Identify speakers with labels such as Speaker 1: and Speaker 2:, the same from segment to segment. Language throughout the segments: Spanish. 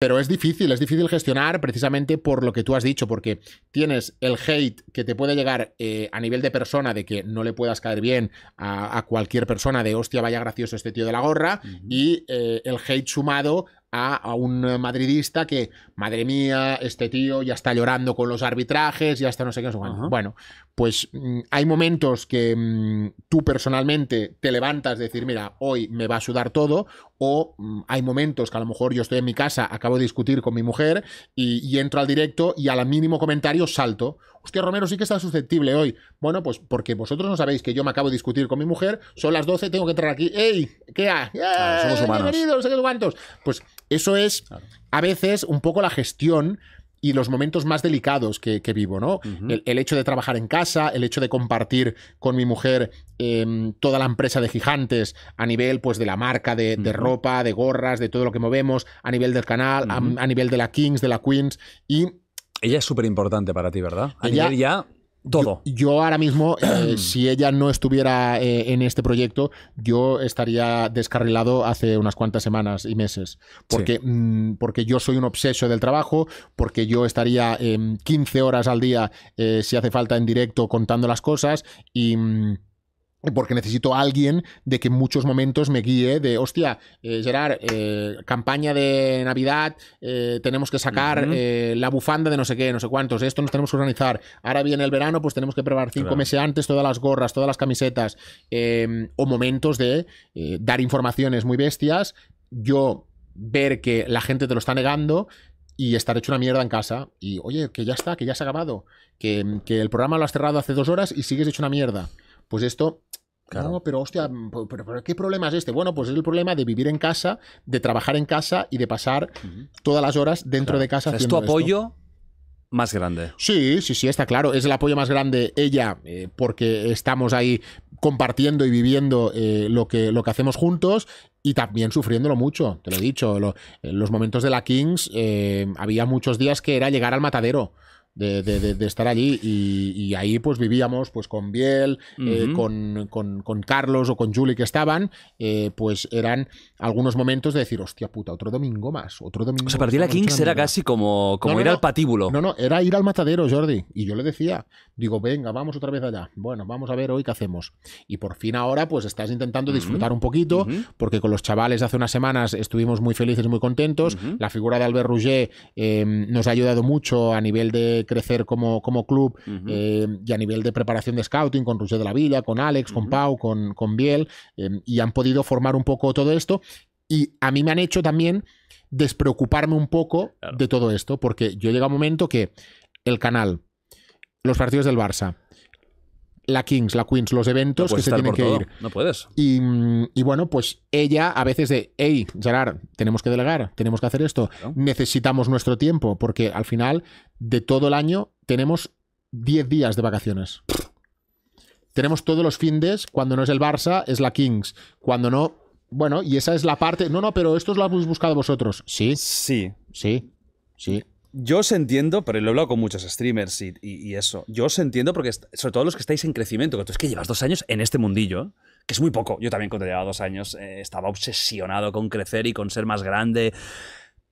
Speaker 1: Pero es difícil, es difícil gestionar precisamente por lo que tú has dicho, porque tienes el hate que te puede llegar eh, a nivel de persona, de que no le puedas caer bien a, cualquier persona, de hostia, vaya gracioso este tío de la gorra, y eh, el hate sumado a, un madridista que, madre mía, este tío ya está llorando con los arbitrajes, ya está no sé qué. Bueno, pues mm, hay momentos que mm, tú personalmente te levantas de decir, mira, hoy me va a sudar todo, o mm, hay momentos que a lo mejor yo estoy en mi casa, acabo de discutir con mi mujer y, y entro al directo y al mínimo comentario salto hostia, Romero sí que está susceptible hoy. Bueno, pues porque vosotros no sabéis que yo me acabo de discutir con mi mujer, son las 12, tengo que entrar aquí. ¡Ey! ¿Qué ha? ¡Eh! somos humanos. ¿cuántos? Pues eso es a veces un poco la gestión y los momentos más delicados que, vivo, ¿no? el, hecho de trabajar en casa, el hecho de compartir con mi mujer em, toda la empresa de gigantes a nivel, pues, de la marca, de, ropa, de gorras, de todo lo que movemos, a nivel del canal, a, nivel de la Kings, de la Queens, y ella es súper importante para ti, ¿verdad? Ella, Ayer ya todo. Yo, ahora mismo, eh, si ella no estuviera eh, en este proyecto, yo estaría descarrilado hace unas cuantas semanas y meses. Porque, mm, porque yo soy un obseso del trabajo, porque yo estaría 15 em, horas al día, eh, si hace falta, en directo contando las cosas y... Mm, porque necesito a alguien de que en muchos momentos me guíe de, hostia, eh, Gerard, eh, campaña de Navidad, eh, tenemos que sacar la bufanda de no sé qué, no sé cuántos, esto nos tenemos que organizar, ahora viene el verano, pues tenemos que preparar cinco meses antes todas las gorras, todas las camisetas, em, o momentos de dar informaciones muy bestias, yo ver que la gente te lo está negando, y estar hecho una mierda en casa. Y oye, que ya está, que ya se ha acabado. Que, que, el programa lo has cerrado hace dos horas y sigues hecho una mierda. Pues esto Claro. pero hostia, mm, ¿pero, qué problema es este? Bueno, pues es el problema de vivir en casa, de trabajar en casa y de pasar todas las horas dentro de casa. es tu apoyo
Speaker 2: más grande.
Speaker 1: Sí, sí, sí, está claro. Es el apoyo más grande ella eh, porque estamos ahí compartiendo y viviendo eh, lo, que, lo que hacemos juntos y también sufriéndolo mucho, te lo he dicho. en los momentos de la Kings eh, había muchos días que era llegar al matadero de, estar allí y, ahí pues vivíamos pues con Biel, eh, con, Carlos o con Julie que estaban, eh, pues eran algunos momentos de decir, hostia puta, otro domingo más, otro domingo O sea, partir la Kings era casi
Speaker 2: como, como ir al
Speaker 1: patíbulo. No, no, era ir al matadero, Jordi. Y yo le decía, digo, venga, vamos otra vez allá. Bueno, vamos a ver hoy qué hacemos. Y por fin ahora pues estás intentando disfrutar un poquito, porque con los chavales hace unas semanas estuvimos muy felices, muy contentos. La figura de Albert Rouget eh, nos ha ayudado mucho a nivel de crecer como, como club eh, y a nivel de preparación de scouting con Roger de la Villa, con Alex, con Pau, con, con Biel, eh, y han podido formar un poco todo esto. Y a mí me han hecho también despreocuparme un poco de todo esto, porque yo a un momento que el canal, los partidos del Barça, la Kings, la Queens, los eventos que se tienen que ir. No puedes. Y, bueno, pues ella a veces de, hey, Gerard, tenemos que delegar, tenemos que hacer esto, necesitamos nuestro tiempo, porque al final de todo el año tenemos 10 días de vacaciones. tenemos todos los findes, cuando no es el Barça, es la Kings, cuando no... Bueno, y esa es la parte... No, no, pero esto lo habéis buscado vosotros. Sí. Sí. Sí.
Speaker 2: Sí yo os entiendo, pero lo he hablado con muchos streamers y, eso. Yo os entiendo porque, sobre todo los que estáis en crecimiento, que tú es que llevas dos años en este mundillo, que es muy poco. Yo también cuando llevaba dos años eh, estaba obsesionado con crecer y con ser más grande.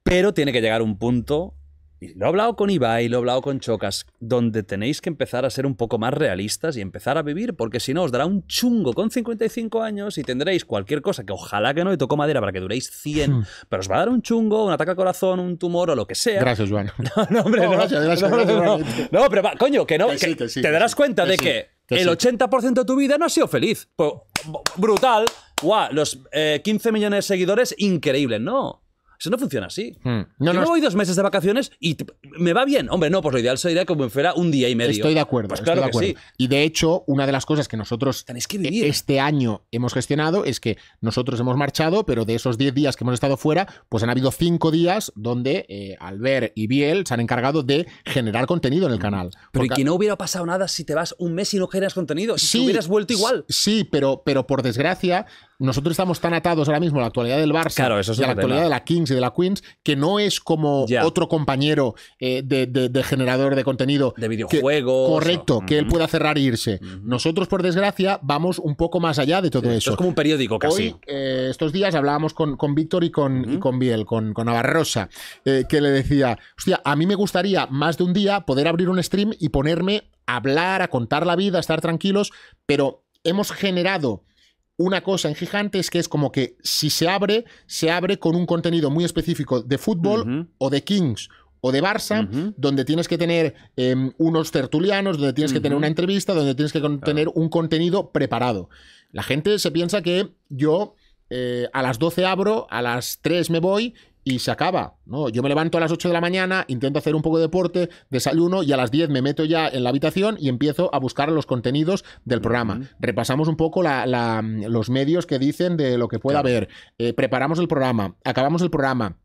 Speaker 2: Pero tiene que llegar un punto y lo he hablado con Ibai, lo he hablado con Chocas, donde tenéis que empezar a ser un poco más realistas y empezar a vivir, porque si no os dará un chungo con 55 años y tendréis cualquier cosa que ojalá que no, y toco madera para que duréis 100, hmm. pero os va a dar un chungo, un ataque al corazón, un tumor o lo que sea. Gracias, Juan. No, hombre, no. gracias, no, no pero va, coño, que no, te darás cuenta de que, el 80% de tu vida no ha sido feliz. Pues, brutal. Guau, los 15 eh, millones de seguidores, increíble. No, eso no funciona así. Hmm. Yo voy dos meses de vacaciones y me va bien. Hombre, no, pues lo ideal sería como fuera un día y medio. Estoy de acuerdo. Pues estoy de acuerdo. Y
Speaker 1: de hecho, una de las cosas que nosotros este año hemos gestionado es que nosotros hemos marchado, pero de esos diez días que hemos estado fuera, pues han habido cinco días donde eh, Albert y Biel se han encargado de generar contenido en el canal. Pero Porque... y que no
Speaker 2: hubiera pasado nada si te vas un mes y no generas contenido. Si sí, hubieras vuelto igual.
Speaker 1: Sí, pero, pero por desgracia, nosotros estamos tan atados ahora mismo a la actualidad del Barça, y a la actualidad de la Kings y de la Queens, que no es como otro compañero eh, de, generador de contenido. De videojuegos. correcto, que él pueda cerrar e irse. Nosotros, por desgracia, vamos un poco más allá de todo eso. es como un
Speaker 2: periódico casi. Hoy,
Speaker 1: eh, estos días hablábamos con, con Víctor y con, con Biel, con, con Navarrosa, eh, que le decía, hostia, a mí me gustaría más de un día poder abrir un stream y ponerme a hablar, a contar la vida, a estar tranquilos, pero hemos generado una cosa en gigantes que es como que si se abre, se abre con un contenido muy específico de fútbol o de Kings o de Barça, donde tienes que tener em, unos tertulianos, donde tienes que tener una entrevista, donde tienes que tener un contenido preparado. La gente se piensa que yo eh, a las 12 abro, a las 3 me voy y se acaba. ¿no? Yo me levanto a las 8 de la mañana, intento hacer un poco de deporte, desayuno y a las 10 me meto ya en la habitación y empiezo a buscar los contenidos del programa. Repasamos un poco los medios que dicen de lo que pueda haber. Eh, preparamos el programa, acabamos el programa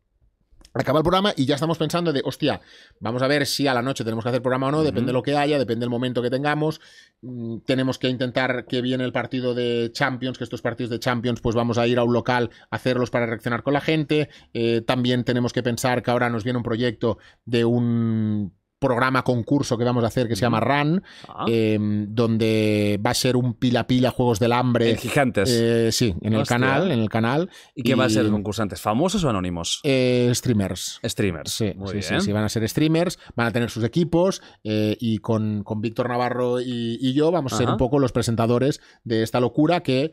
Speaker 1: Acaba el programa y ya estamos pensando de, hostia, vamos a ver si a la noche tenemos que hacer programa o no, depende de lo que haya, depende del momento que tengamos. Mm, tenemos que intentar que viene el partido de Champions, que estos partidos de Champions, pues vamos a ir a un local a hacerlos para reaccionar con la gente. Eh, también tenemos que pensar que ahora nos viene un proyecto de un programa concurso que vamos a hacer que se llama Run, ah. em, donde va a ser un pila pila Juegos del Hambre. Gigantes. Eh, sí, en el canal, en el canal. ¿Y, qué va a ser concursantes? ¿Famosos o anónimos? Eh, streamers. Streamers. Sí, sí, sí, van a ser streamers, van a tener sus equipos eh, y con, con Víctor Navarro y, yo vamos a ser un poco los presentadores de esta locura que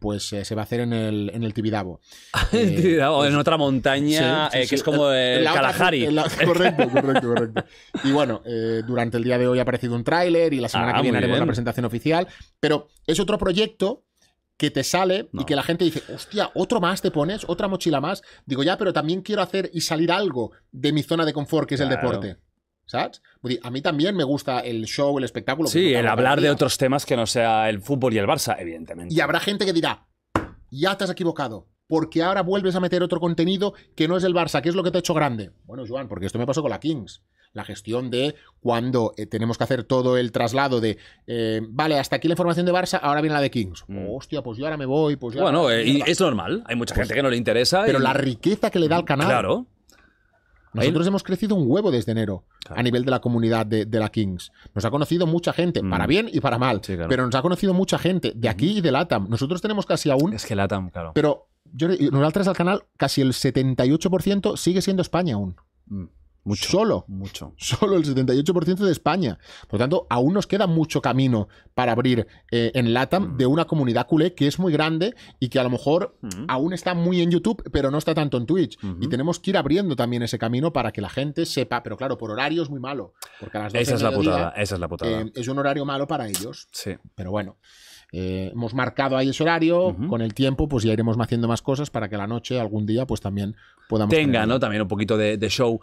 Speaker 1: pues se va a hacer en el, en el Tibidabo.
Speaker 2: en otra montaña que es como el Kalahari.
Speaker 1: correcto, correcto, correcto. Y bueno, eh, durante el día de hoy ha aparecido un tráiler y la semana ah, que viene haremos la presentación oficial. Pero es otro proyecto que te sale y que la gente dice, hostia, otro más te pones, otra mochila más. Digo, ya, pero también quiero hacer y salir algo de mi zona de confort, que es el deporte. ¿Sabes? Pues a mí también me gusta el show, el espectáculo. Sí, el hablar de
Speaker 2: otros temas que no sea el fútbol y el Barça, evidentemente. Y habrá gente que dirá,
Speaker 1: ya te has equivocado, porque ahora vuelves a meter otro contenido que no es el Barça, que es lo que te ha hecho grande.
Speaker 2: Bueno, Juan porque esto me pasó
Speaker 1: con la Kings la gestión de cuando eh, tenemos que hacer todo el traslado de, eh, vale, hasta aquí la información de Barça, ahora viene la de Kings. Mm. Hostia, pues yo ahora me voy. Pues bueno, eh, es normal,
Speaker 2: hay mucha pues gente que no le interesa. Pero la riqueza que le da al canal. Claro.
Speaker 1: Nosotros hemos crecido un huevo desde enero a nivel de la comunidad de, la Kings. Nos ha conocido mucha gente, para mm. bien y para mal, pero nos ha conocido mucha gente de aquí y de LATAM. Nosotros tenemos casi aún... Es que LATAM, claro. Pero yo, nos al canal, casi el 78% sigue siendo España aún. Mm solo. Mucho. Solo el 78% de España. Por lo tanto, aún nos queda mucho camino para abrir eh, en LATAM mm. de una comunidad culé que es muy grande y que a lo mejor mm. aún está muy en YouTube, pero no está tanto en Twitch. Y tenemos que ir abriendo también ese camino para que la gente sepa. Pero claro, por horario es muy malo. Porque esa, es la putada, esa es la putada. Eh, es un horario malo para ellos. Sí. Pero bueno. Eh, hemos marcado ahí ese horario, con el tiempo pues ya iremos haciendo más cosas para que la noche algún día pues también podamos... Tenga,
Speaker 2: ¿no? También un poquito de show.